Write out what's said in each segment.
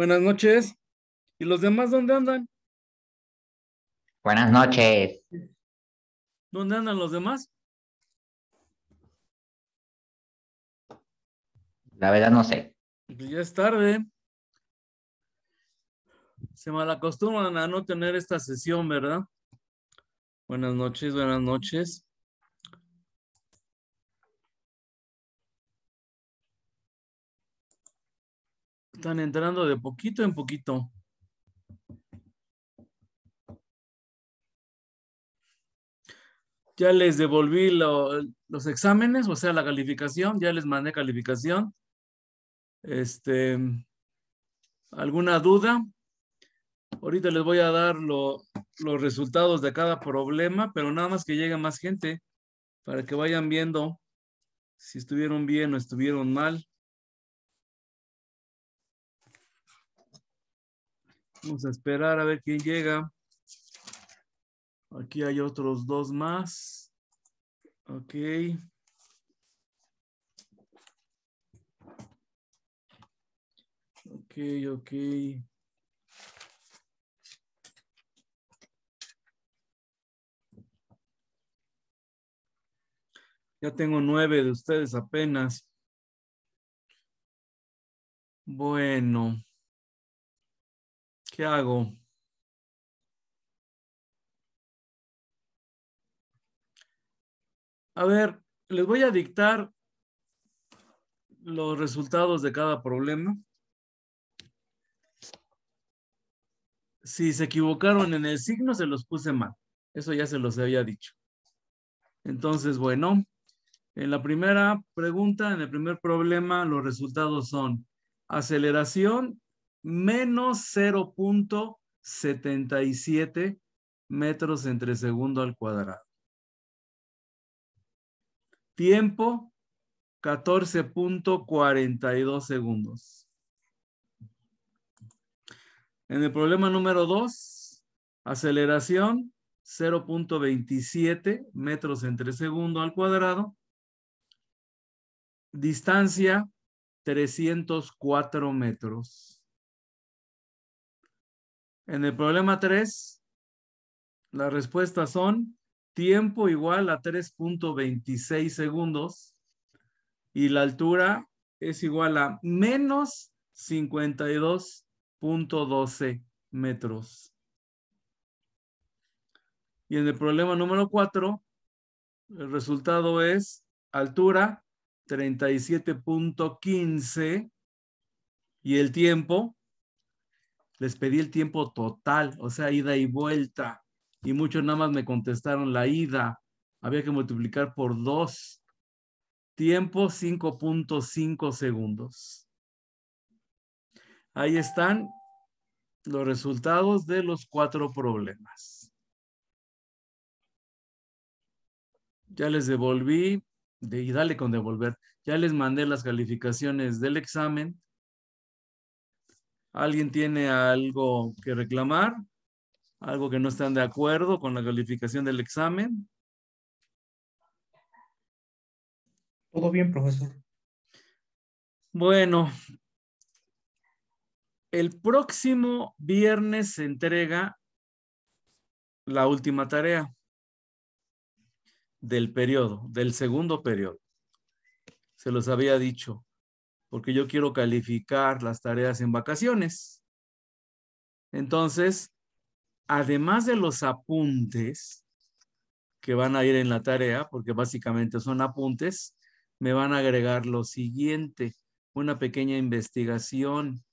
Buenas noches. ¿Y los demás dónde andan? Buenas noches. ¿Dónde andan los demás? La verdad no sé. Pues ya es tarde. Se malacostumbran a no tener esta sesión, ¿verdad? Buenas noches, buenas noches. Están entrando de poquito en poquito. Ya les devolví los exámenes, o sea, la calificación, ya les mandé calificación. Este, ¿Alguna duda? Ahorita les voy a dar los resultados de cada problema, pero nada más que llegue más gente para que vayan viendo si estuvieron bien o estuvieron mal. Vamos a esperar a ver quién llega. Aquí hay otros dos más. Ok. Ok, ok. Ya tengo nueve de ustedes apenas. Bueno. ¿Qué hago? A ver, les voy a dictar los resultados de cada problema. Si se equivocaron en el signo, se los puse mal. Eso ya se los había dicho. Entonces, bueno, en la primera pregunta, en el primer problema, los resultados son aceleración menos 0.77 metros entre segundo al cuadrado. Tiempo, 14.42 segundos. En el problema número 2, aceleración 0.27 metros entre segundo al cuadrado. Distancia 304 metros. En el problema 3, las respuestas son tiempo igual a 3.26 segundos y la altura es igual a menos 52.12 metros. Y en el problema número 4, el resultado es altura 37.15 y el tiempo les pedí el tiempo total, o sea, ida y vuelta, y muchos nada más me contestaron la ida. Había que multiplicar por dos. Tiempo 5.5 segundos. Ahí están los resultados de los cuatro problemas. Ya les devolví, de, y dale con devolver, ya les mandé las calificaciones del examen ¿Alguien tiene algo que reclamar? ¿Algo que no están de acuerdo con la calificación del examen? Todo bien, profesor. Bueno, el próximo viernes se entrega la última tarea del periodo, del segundo periodo. Se los había dicho porque yo quiero calificar las tareas en vacaciones. Entonces, además de los apuntes que van a ir en la tarea, porque básicamente son apuntes, me van a agregar lo siguiente, una pequeña investigación.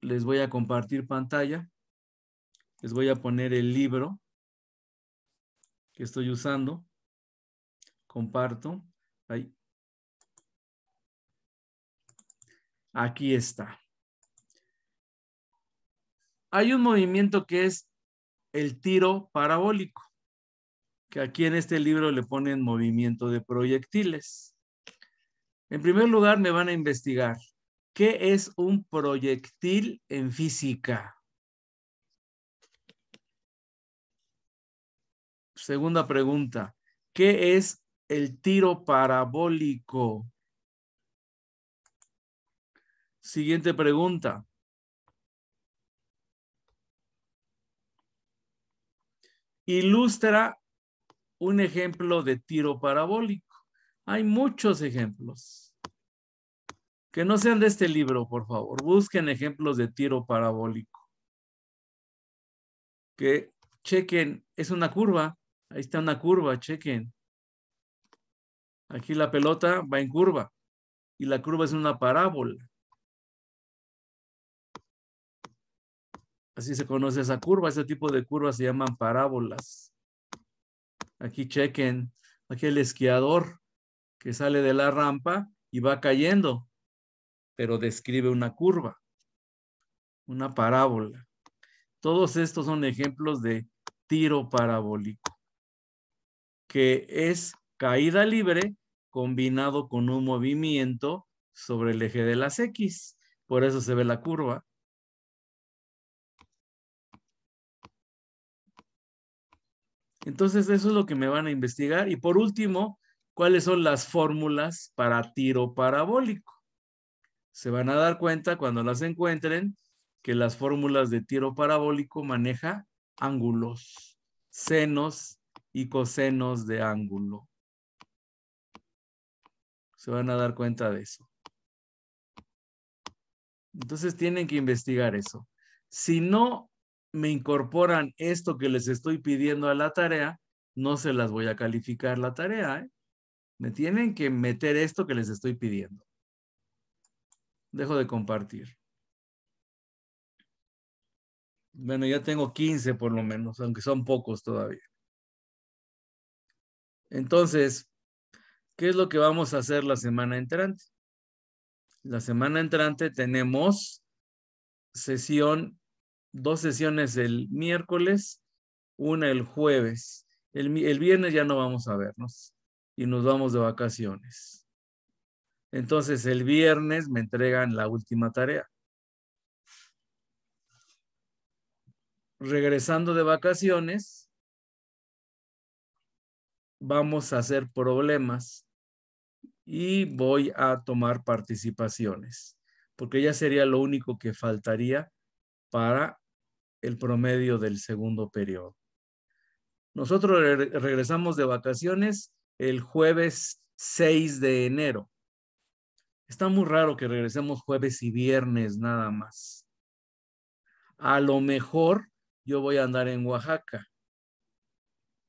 Les voy a compartir pantalla. Les voy a poner el libro que estoy usando. Comparto. Ahí. Aquí está. Hay un movimiento que es el tiro parabólico, que aquí en este libro le ponen movimiento de proyectiles. En primer lugar, me van a investigar qué es un proyectil en física. Segunda pregunta, ¿qué es el tiro parabólico? Siguiente pregunta. Ilustra un ejemplo de tiro parabólico. Hay muchos ejemplos. Que no sean de este libro, por favor. Busquen ejemplos de tiro parabólico. Que chequen, es una curva. Ahí está una curva, chequen. Aquí la pelota va en curva y la curva es una parábola. Así se conoce esa curva. Ese tipo de curvas se llaman parábolas. Aquí chequen. Aquí el esquiador que sale de la rampa y va cayendo, pero describe una curva, una parábola. Todos estos son ejemplos de tiro parabólico, que es caída libre combinado con un movimiento sobre el eje de las X. Por eso se ve la curva. Entonces, eso es lo que me van a investigar. Y por último, ¿cuáles son las fórmulas para tiro parabólico? Se van a dar cuenta cuando las encuentren que las fórmulas de tiro parabólico maneja ángulos, senos y cosenos de ángulo. Se van a dar cuenta de eso. Entonces tienen que investigar eso. Si no me incorporan esto que les estoy pidiendo a la tarea, no se las voy a calificar la tarea. ¿eh? Me tienen que meter esto que les estoy pidiendo. Dejo de compartir. Bueno, ya tengo 15 por lo menos, aunque son pocos todavía. Entonces, ¿qué es lo que vamos a hacer la semana entrante? La semana entrante tenemos sesión dos sesiones el miércoles, una el jueves. El, el, viernes ya no vamos a vernos y nos vamos de vacaciones. Entonces el viernes me entregan la última tarea. Regresando de vacaciones, vamos a hacer problemas y voy a tomar participaciones, porque ya sería lo único que faltaría para el promedio del segundo periodo. Nosotros regresamos de vacaciones el jueves 6 de enero. Está muy raro que regresemos jueves y viernes nada más. A lo mejor yo voy a andar en Oaxaca.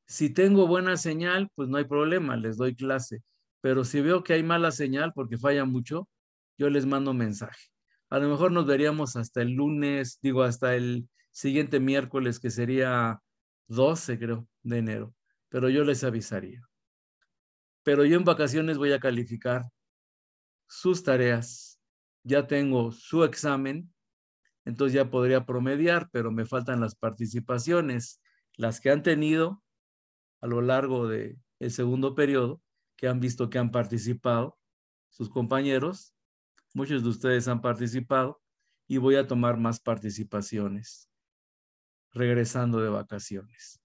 Si tengo buena señal, pues no hay problema, les doy clase. Pero si veo que hay mala señal porque falla mucho, yo les mando mensaje a lo mejor nos veríamos hasta el lunes, digo, hasta el siguiente miércoles, que sería 12, creo, de enero, pero yo les avisaría. Pero yo en vacaciones voy a calificar sus tareas, ya tengo su examen, entonces ya podría promediar, pero me faltan las participaciones, las que han tenido a lo largo del el segundo periodo, que han visto que han participado sus compañeros, Muchos de ustedes han participado y voy a tomar más participaciones regresando de vacaciones.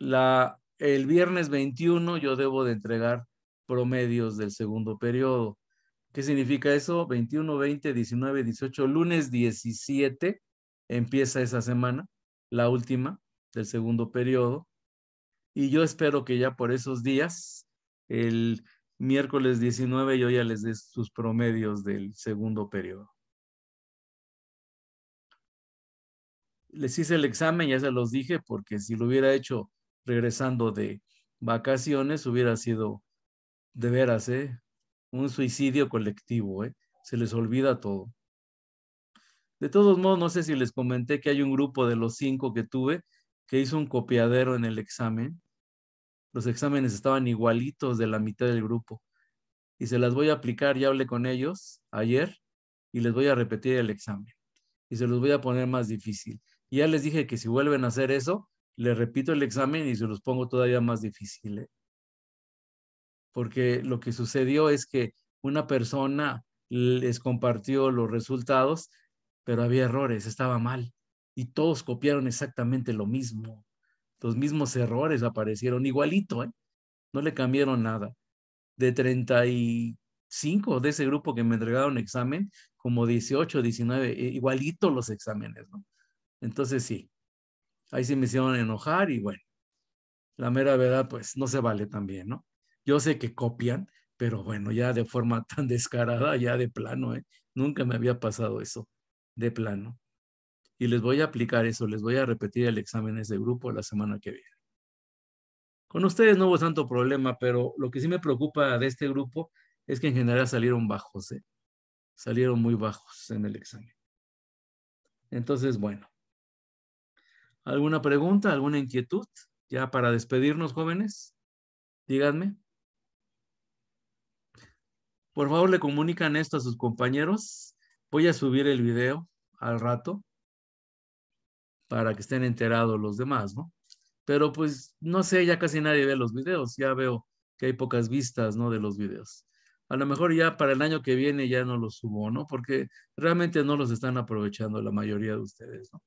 el viernes 21 yo debo de entregar promedios del segundo periodo. ¿Qué significa eso? 21, 20, 19, 18, lunes 17 empieza esa semana, la última del segundo periodo. Y yo espero que ya por esos días, el miércoles 19 yo ya les dé sus promedios del segundo periodo. Les hice el examen, ya se los dije, porque si lo hubiera hecho regresando de vacaciones, hubiera sido de veras, ¿eh? Un suicidio colectivo, ¿eh? Se les olvida todo. De todos modos, no sé si les comenté que hay un grupo de los cinco que tuve que hizo un copiadero en el examen los exámenes estaban igualitos de la mitad del grupo. Y se las voy a aplicar, ya hablé con ellos ayer, y les voy a repetir el examen. Y se los voy a poner más difícil. Y ya les dije que si vuelven a hacer eso, les repito el examen y se los pongo todavía más difícil. ¿eh? Porque lo que sucedió es que una persona les compartió los resultados, pero había errores, estaba mal. Y todos copiaron exactamente lo mismo. Los mismos errores aparecieron igualito, ¿eh? No le cambiaron nada. De 35 de ese grupo que me entregaron examen, como 18, 19, e, igualito los exámenes, ¿no? Entonces sí, ahí sí me hicieron enojar y bueno, la mera verdad, pues no se vale también, ¿no? Yo sé que copian, pero bueno, ya de forma tan descarada, ya de plano, ¿eh? Nunca me había pasado eso, de plano y les voy a aplicar eso, les voy a repetir el examen de grupo la semana que viene. Con ustedes no hubo tanto problema, pero lo que sí me preocupa de este grupo es que en general salieron bajos, ¿eh? salieron muy bajos en el examen. Entonces, bueno, ¿alguna pregunta, alguna inquietud? Ya para despedirnos, jóvenes, díganme. Por favor, le comunican esto a sus compañeros. Voy a subir el video al rato para que estén enterados los demás, ¿no? Pero pues no sé, ya casi nadie ve los videos, ya veo que hay pocas vistas, ¿no? De los videos. A lo mejor ya para el año que viene ya no los subo, ¿no? Porque realmente no los están aprovechando la mayoría de ustedes, ¿no?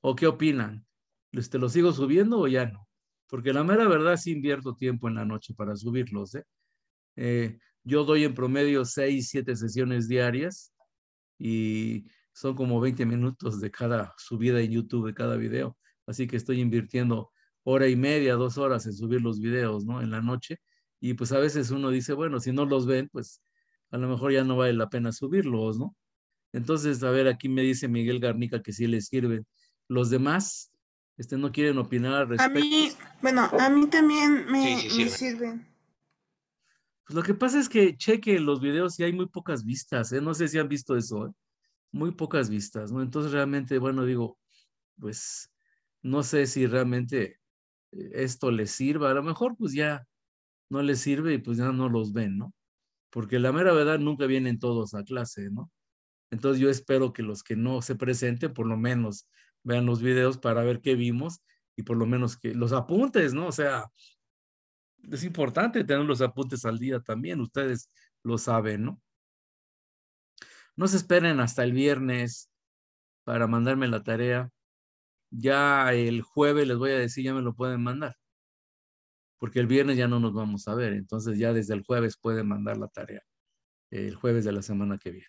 ¿O qué opinan? ¿Te ¿Este, los sigo subiendo o ya no? Porque la mera verdad sí invierto tiempo en la noche para subirlos, eh, eh yo doy en promedio seis, siete sesiones diarias y son como 20 minutos de cada subida en YouTube, de cada video. Así que estoy invirtiendo hora y media, dos horas en subir los videos, ¿no? En la noche. Y pues a veces uno dice, bueno, si no los ven, pues a lo mejor ya no vale la pena subirlos, ¿no? Entonces, a ver, aquí me dice Miguel Garnica que sí les sirven. Los demás, este, no quieren opinar al respecto. A mí, bueno, a mí también me, me sirven. Pues lo que pasa es que cheque los videos y hay muy pocas vistas, ¿eh? No sé si han visto eso, ¿eh? muy pocas vistas, ¿no? Entonces realmente, bueno, digo, pues no sé si realmente eh, esto les sirva, a lo mejor pues ya no les sirve y pues ya no los ven, ¿no? Porque la mera verdad nunca vienen todos a clase, ¿no? Entonces yo espero que los que no se presenten, por lo menos vean los videos para ver qué vimos y por lo menos que los apuntes, ¿no? O sea, es importante tener los apuntes al día también, ustedes lo saben, ¿no? No se esperen hasta el viernes para mandarme la tarea. Ya el jueves les voy a decir, ya me lo pueden mandar. Porque el viernes ya no nos vamos a ver. Entonces ya desde el jueves pueden mandar la tarea. El jueves de la semana que viene.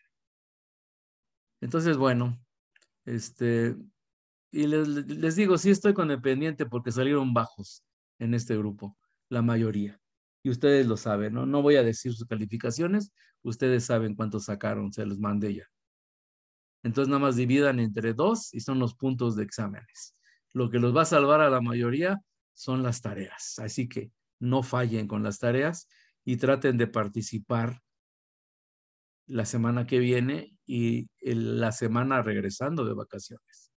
Entonces, bueno, este, y les, les digo, sí estoy con el pendiente porque salieron bajos en este grupo, la mayoría y ustedes lo saben, ¿no? No voy a decir sus calificaciones, ustedes saben cuántos sacaron, se los mandé ya. Entonces nada más dividan entre dos y son los puntos de exámenes. Lo que los va a salvar a la mayoría son las tareas. Así que no fallen con las tareas y traten de participar la semana que viene y la semana regresando de vacaciones.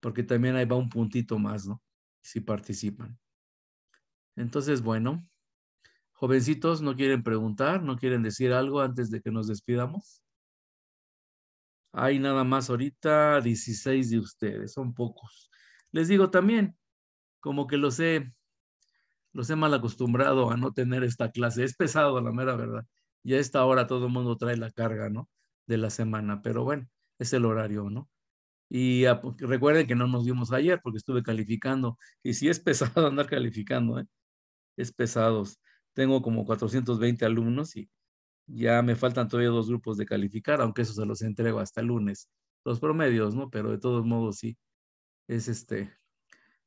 Porque también ahí va un puntito más, ¿no? Si participan. Entonces, bueno, Jovencitos, ¿no quieren preguntar? ¿No quieren decir algo antes de que nos despidamos? Hay nada más ahorita 16 de ustedes, son pocos. Les digo también, como que los he, los he mal acostumbrado a no tener esta clase. Es pesado, la mera verdad. Y a esta hora todo el mundo trae la carga, ¿no? De la semana, pero bueno, es el horario, ¿no? Y pues, recuerden que no nos vimos ayer porque estuve calificando. Y sí es pesado andar calificando, ¿eh? Es pesados tengo como 420 alumnos y ya me faltan todavía dos grupos de calificar, aunque eso se los entrego hasta el lunes. Los promedios, ¿no? Pero de todos modos sí, es este,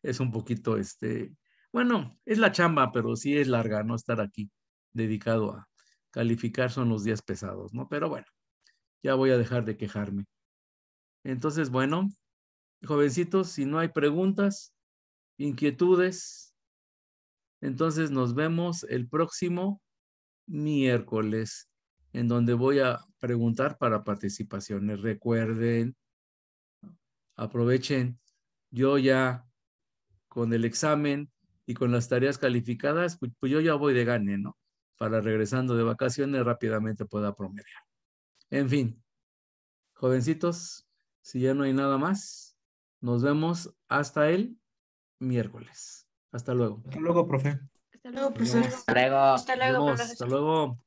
es un poquito este, bueno, es la chamba, pero sí es larga, ¿no? Estar aquí dedicado a calificar son los días pesados, ¿no? Pero bueno, ya voy a dejar de quejarme. Entonces, bueno, jovencitos, si no hay preguntas, inquietudes, entonces nos vemos el próximo miércoles, en donde voy a preguntar para participaciones. Recuerden, aprovechen, yo ya con el examen y con las tareas calificadas, pues, pues, yo ya voy de gane, ¿no? Para regresando de vacaciones rápidamente pueda promediar. En fin, jovencitos, si ya no hay nada más, nos vemos hasta el miércoles. Hasta luego. Hasta luego, profe. Hasta luego, profesor. Hasta luego. Hasta luego, Hasta luego.